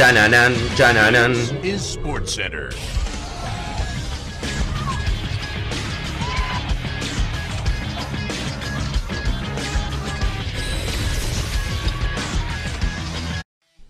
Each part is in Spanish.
Chananan, chananan. Is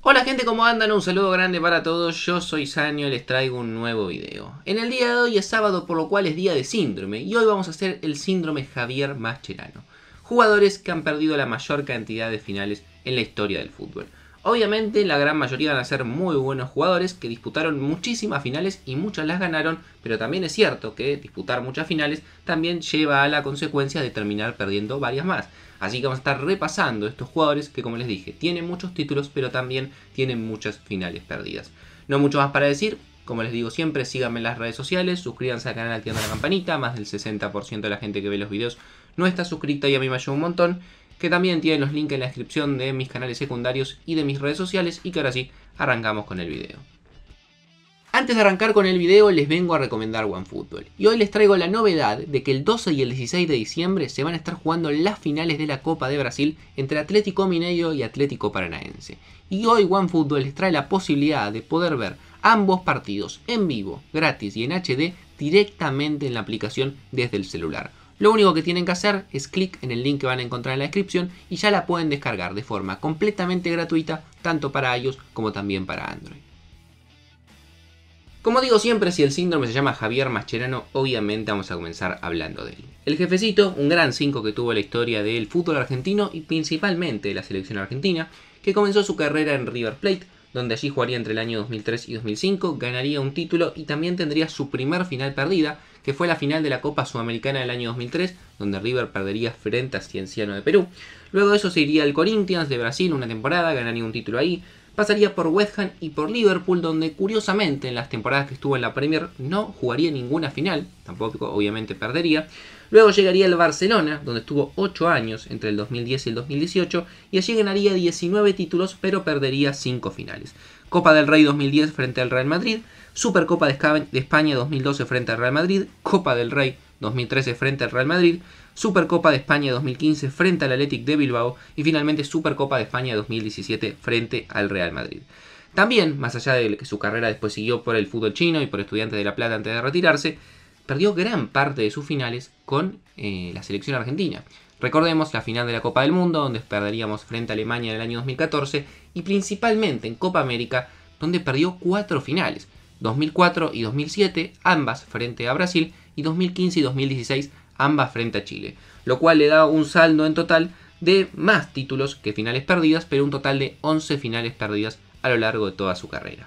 Hola gente, ¿cómo andan? Un saludo grande para todos, yo soy Sanio y les traigo un nuevo video. En el día de hoy es sábado, por lo cual es día de síndrome, y hoy vamos a hacer el síndrome Javier Mascherano. Jugadores que han perdido la mayor cantidad de finales en la historia del fútbol. Obviamente la gran mayoría van a ser muy buenos jugadores que disputaron muchísimas finales y muchas las ganaron, pero también es cierto que disputar muchas finales también lleva a la consecuencia de terminar perdiendo varias más. Así que vamos a estar repasando estos jugadores que como les dije tienen muchos títulos pero también tienen muchas finales perdidas. No mucho más para decir, como les digo siempre, síganme en las redes sociales, suscríbanse al canal activando la campanita, más del 60% de la gente que ve los videos no está suscrita y a mí me ayuda un montón que también tienen los links en la descripción de mis canales secundarios y de mis redes sociales y que ahora sí, arrancamos con el video. Antes de arrancar con el video les vengo a recomendar OneFootball y hoy les traigo la novedad de que el 12 y el 16 de diciembre se van a estar jugando las finales de la Copa de Brasil entre Atlético Mineiro y Atlético Paranaense y hoy OneFootball les trae la posibilidad de poder ver ambos partidos en vivo, gratis y en HD directamente en la aplicación desde el celular lo único que tienen que hacer es clic en el link que van a encontrar en la descripción y ya la pueden descargar de forma completamente gratuita tanto para iOS como también para Android. Como digo siempre, si el síndrome se llama Javier Mascherano, obviamente vamos a comenzar hablando de él. El jefecito, un gran 5 que tuvo la historia del fútbol argentino y principalmente de la selección argentina, que comenzó su carrera en River Plate, donde allí jugaría entre el año 2003 y 2005, ganaría un título y también tendría su primer final perdida, que fue la final de la Copa Sudamericana del año 2003, donde River perdería frente a Cienciano de Perú. Luego de eso se iría al Corinthians de Brasil una temporada, ganaría un título ahí. Pasaría por West Ham y por Liverpool, donde curiosamente en las temporadas que estuvo en la Premier no jugaría ninguna final, tampoco obviamente perdería. Luego llegaría el Barcelona, donde estuvo 8 años entre el 2010 y el 2018, y allí ganaría 19 títulos, pero perdería 5 finales. Copa del Rey 2010 frente al Real Madrid, Supercopa de España 2012 frente al Real Madrid, Copa del Rey 2013 frente al Real Madrid, Supercopa de España 2015 frente al Athletic de Bilbao y finalmente Supercopa de España 2017 frente al Real Madrid. También, más allá de que su carrera después siguió por el fútbol chino y por Estudiantes de La Plata antes de retirarse, perdió gran parte de sus finales con eh, la selección argentina. Recordemos la final de la Copa del Mundo, donde perderíamos frente a Alemania en el año 2014, y principalmente en Copa América, donde perdió cuatro finales. 2004 y 2007, ambas frente a Brasil, y 2015 y 2016, ambas frente a Chile, lo cual le da un saldo en total de más títulos que finales perdidas, pero un total de 11 finales perdidas a lo largo de toda su carrera.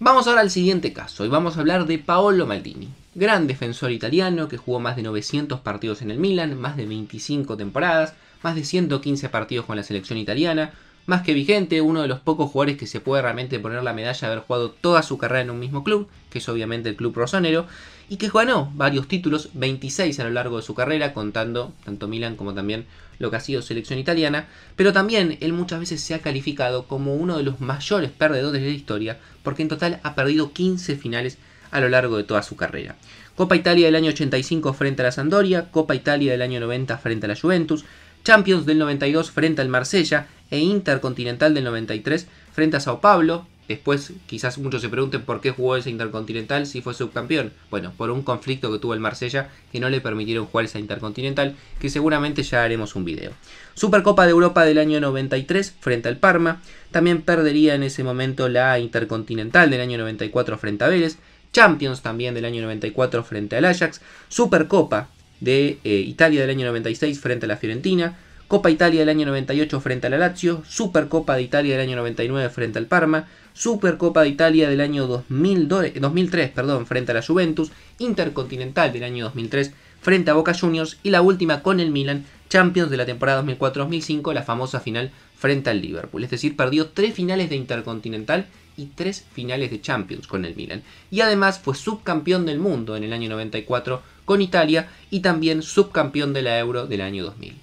Vamos ahora al siguiente caso y vamos a hablar de Paolo Maldini, gran defensor italiano que jugó más de 900 partidos en el Milan, más de 25 temporadas, más de 115 partidos con la selección italiana, más que vigente, uno de los pocos jugadores que se puede realmente poner la medalla de haber jugado toda su carrera en un mismo club, que es obviamente el club rosonero, y que ganó varios títulos, 26 a lo largo de su carrera, contando tanto Milan como también lo que ha sido selección italiana, pero también él muchas veces se ha calificado como uno de los mayores perdedores de la historia, porque en total ha perdido 15 finales a lo largo de toda su carrera. Copa Italia del año 85 frente a la Sampdoria, Copa Italia del año 90 frente a la Juventus, Champions del 92 frente al Marsella e Intercontinental del 93 frente a Sao Paulo. Después quizás muchos se pregunten por qué jugó ese Intercontinental si fue subcampeón. Bueno, por un conflicto que tuvo el Marsella que no le permitieron jugar esa Intercontinental, que seguramente ya haremos un video. Supercopa de Europa del año 93 frente al Parma. También perdería en ese momento la Intercontinental del año 94 frente a Vélez. Champions también del año 94 frente al Ajax. Supercopa de eh, Italia del año 96 frente a la Fiorentina, Copa Italia del año 98 frente a la Lazio, Supercopa de Italia del año 99 frente al Parma, Supercopa de Italia del año 2002, 2003 eh, perdón, frente a la Juventus, Intercontinental del año 2003 frente a Boca Juniors y la última con el Milan, Champions de la temporada 2004-2005, la famosa final frente al Liverpool. Es decir, perdió tres finales de Intercontinental y tres finales de Champions con el Milan. Y además fue subcampeón del mundo en el año 94 con Italia y también subcampeón de la Euro del año 2000.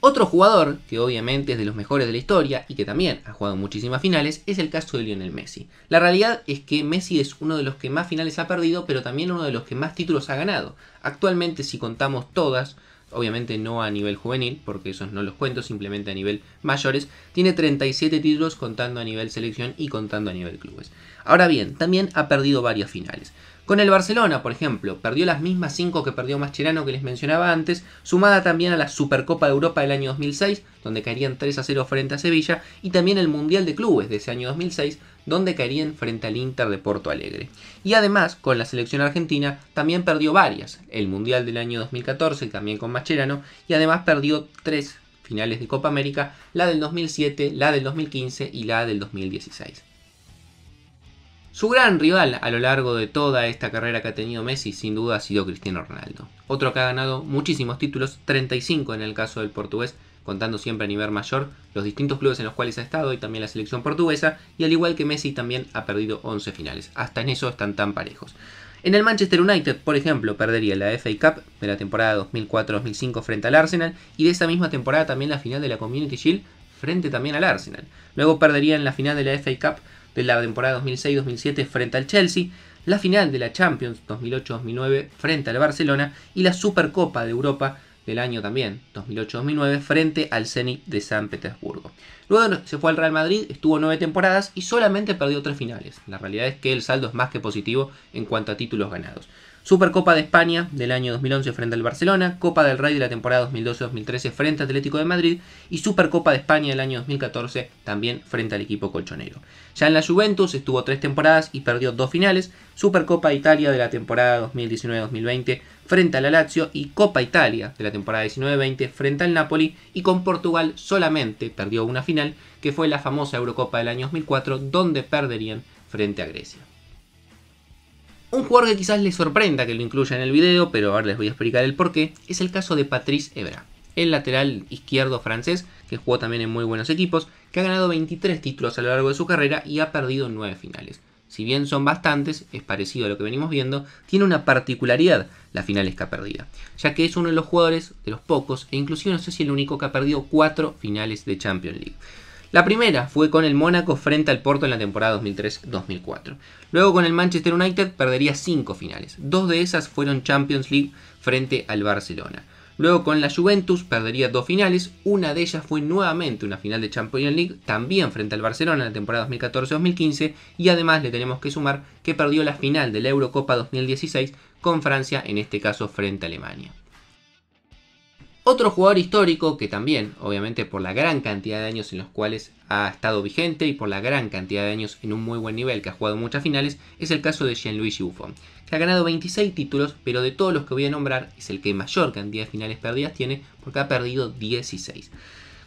Otro jugador, que obviamente es de los mejores de la historia y que también ha jugado muchísimas finales, es el caso de Lionel Messi. La realidad es que Messi es uno de los que más finales ha perdido, pero también uno de los que más títulos ha ganado. Actualmente, si contamos todas, obviamente no a nivel juvenil, porque esos no los cuento, simplemente a nivel mayores, tiene 37 títulos contando a nivel selección y contando a nivel clubes. Ahora bien, también ha perdido varias finales. Con el Barcelona, por ejemplo, perdió las mismas 5 que perdió Mascherano que les mencionaba antes, sumada también a la Supercopa de Europa del año 2006, donde caerían 3 a 0 frente a Sevilla, y también el Mundial de Clubes de ese año 2006, donde caerían frente al Inter de Porto Alegre. Y además, con la selección argentina, también perdió varias, el Mundial del año 2014, también con Mascherano, y además perdió 3 finales de Copa América, la del 2007, la del 2015 y la del 2016. Su gran rival a lo largo de toda esta carrera que ha tenido Messi sin duda ha sido Cristiano Ronaldo. Otro que ha ganado muchísimos títulos, 35 en el caso del portugués, contando siempre a nivel mayor los distintos clubes en los cuales ha estado y también la selección portuguesa, y al igual que Messi también ha perdido 11 finales. Hasta en eso están tan parejos. En el Manchester United, por ejemplo, perdería la FA Cup de la temporada 2004-2005 frente al Arsenal y de esa misma temporada también la final de la Community Shield frente también al Arsenal. Luego perdería en la final de la FA Cup de la temporada 2006-2007 frente al Chelsea, la final de la Champions 2008-2009 frente al Barcelona y la Supercopa de Europa del año también, 2008-2009, frente al Zenit de San Petersburgo. Luego se fue al Real Madrid, estuvo nueve temporadas y solamente perdió tres finales. La realidad es que el saldo es más que positivo en cuanto a títulos ganados. Supercopa de España del año 2011 frente al Barcelona, Copa del Rey de la temporada 2012-2013 frente al Atlético de Madrid y Supercopa de España del año 2014 también frente al equipo colchonero. Ya en la Juventus estuvo tres temporadas y perdió dos finales, Supercopa de Italia de la temporada 2019-2020 frente a la Lazio y Copa Italia de la temporada 19-20 frente al Napoli y con Portugal solamente perdió una final que fue la famosa Eurocopa del año 2004 donde perderían frente a Grecia. Un jugador que quizás les sorprenda que lo incluya en el video, pero ahora les voy a explicar el porqué, es el caso de Patrice Evra, el lateral izquierdo francés que jugó también en muy buenos equipos, que ha ganado 23 títulos a lo largo de su carrera y ha perdido 9 finales si bien son bastantes, es parecido a lo que venimos viendo, tiene una particularidad la ha perdido. ya que es uno de los jugadores, de los pocos, e inclusive no sé si el único que ha perdido cuatro finales de Champions League. La primera fue con el Mónaco frente al Porto en la temporada 2003-2004. Luego con el Manchester United perdería cinco finales. Dos de esas fueron Champions League frente al Barcelona. Luego con la Juventus perdería dos finales, una de ellas fue nuevamente una final de Champions League, también frente al Barcelona en la temporada 2014-2015, y además le tenemos que sumar que perdió la final de la Eurocopa 2016 con Francia, en este caso frente a Alemania. Otro jugador histórico que también, obviamente por la gran cantidad de años en los cuales ha estado vigente y por la gran cantidad de años en un muy buen nivel que ha jugado muchas finales, es el caso de Jean-Louis Buffon, que ha ganado 26 títulos, pero de todos los que voy a nombrar es el que mayor cantidad de finales perdidas tiene porque ha perdido 16.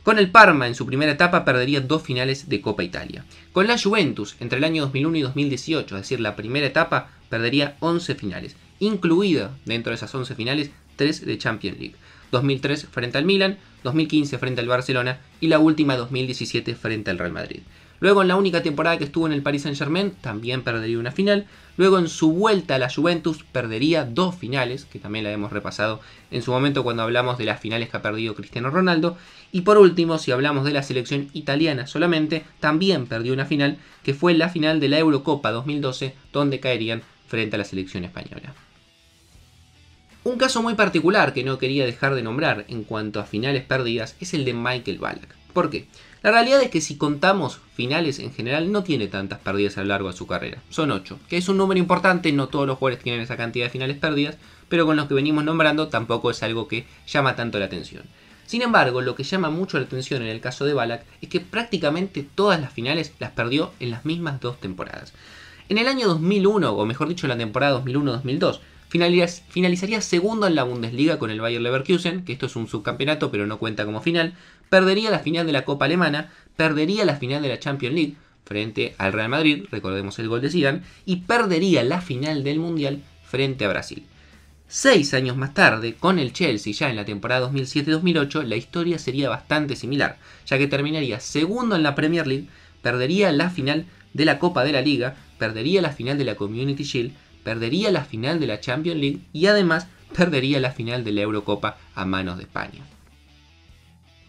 Con el Parma en su primera etapa perdería dos finales de Copa Italia. Con la Juventus entre el año 2001 y 2018, es decir, la primera etapa, perdería 11 finales, incluida dentro de esas 11 finales 3 de Champions League. 2003 frente al Milan, 2015 frente al Barcelona y la última 2017 frente al Real Madrid. Luego en la única temporada que estuvo en el Paris Saint-Germain también perdería una final. Luego en su vuelta a la Juventus perdería dos finales, que también la hemos repasado en su momento cuando hablamos de las finales que ha perdido Cristiano Ronaldo. Y por último, si hablamos de la selección italiana solamente, también perdió una final, que fue la final de la Eurocopa 2012, donde caerían frente a la selección española. Un caso muy particular que no quería dejar de nombrar en cuanto a finales perdidas es el de Michael Ballack. ¿Por qué? La realidad es que si contamos finales en general no tiene tantas pérdidas a lo largo de su carrera. Son ocho. que es un número importante, no todos los jugadores tienen esa cantidad de finales perdidas, pero con los que venimos nombrando tampoco es algo que llama tanto la atención. Sin embargo, lo que llama mucho la atención en el caso de Balak es que prácticamente todas las finales las perdió en las mismas dos temporadas. En el año 2001, o mejor dicho, en la temporada 2001-2002, Finalizaría segundo en la Bundesliga con el Bayer Leverkusen, que esto es un subcampeonato pero no cuenta como final. Perdería la final de la Copa Alemana, perdería la final de la Champions League frente al Real Madrid, recordemos el gol de Zidane, y perdería la final del Mundial frente a Brasil. Seis años más tarde, con el Chelsea ya en la temporada 2007-2008, la historia sería bastante similar, ya que terminaría segundo en la Premier League, perdería la final de la Copa de la Liga, perdería la final de la Community Shield, perdería la final de la Champions League y además perdería la final de la Eurocopa a manos de España.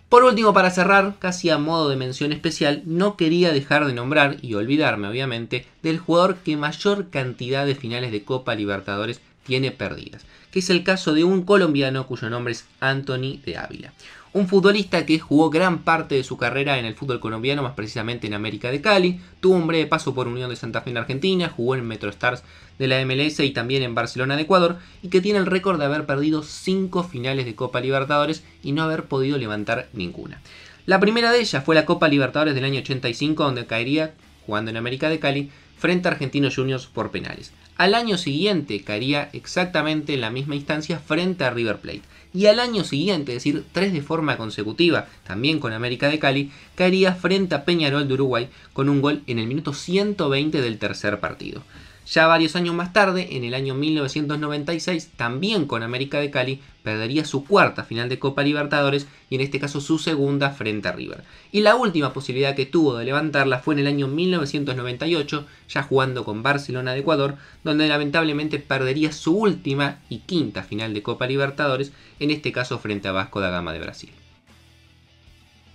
Por último, para cerrar, casi a modo de mención especial, no quería dejar de nombrar y olvidarme, obviamente, del jugador que mayor cantidad de finales de Copa Libertadores tiene perdidas, que es el caso de un colombiano cuyo nombre es Anthony de Ávila. Un futbolista que jugó gran parte de su carrera en el fútbol colombiano, más precisamente en América de Cali. Tuvo un breve paso por Unión de Santa Fe en Argentina, jugó en Metro Stars de la MLS y también en Barcelona de Ecuador, y que tiene el récord de haber perdido 5 finales de Copa Libertadores y no haber podido levantar ninguna. La primera de ellas fue la Copa Libertadores del año 85, donde caería, jugando en América de Cali, frente a Argentinos Juniors por penales. Al año siguiente caería exactamente en la misma instancia frente a River Plate y al año siguiente, es decir, tres de forma consecutiva, también con América de Cali, caería frente a Peñarol de Uruguay con un gol en el minuto 120 del tercer partido. Ya varios años más tarde, en el año 1996, también con América de Cali, perdería su cuarta final de Copa Libertadores y en este caso su segunda frente a River. Y la última posibilidad que tuvo de levantarla fue en el año 1998, ya jugando con Barcelona de Ecuador, donde lamentablemente perdería su última y quinta final de Copa Libertadores, en este caso frente a Vasco da Gama de Brasil.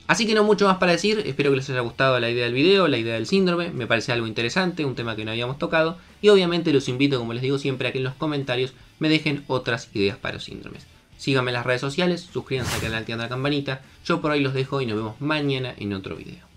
Así que no mucho más para decir, espero que les haya gustado la idea del video, la idea del síndrome, me parece algo interesante, un tema que no habíamos tocado, y obviamente los invito, como les digo siempre, a que en los comentarios me dejen otras ideas para los síndromes. Síganme en las redes sociales, suscríbanse al canal activando la campanita, yo por ahí los dejo y nos vemos mañana en otro video.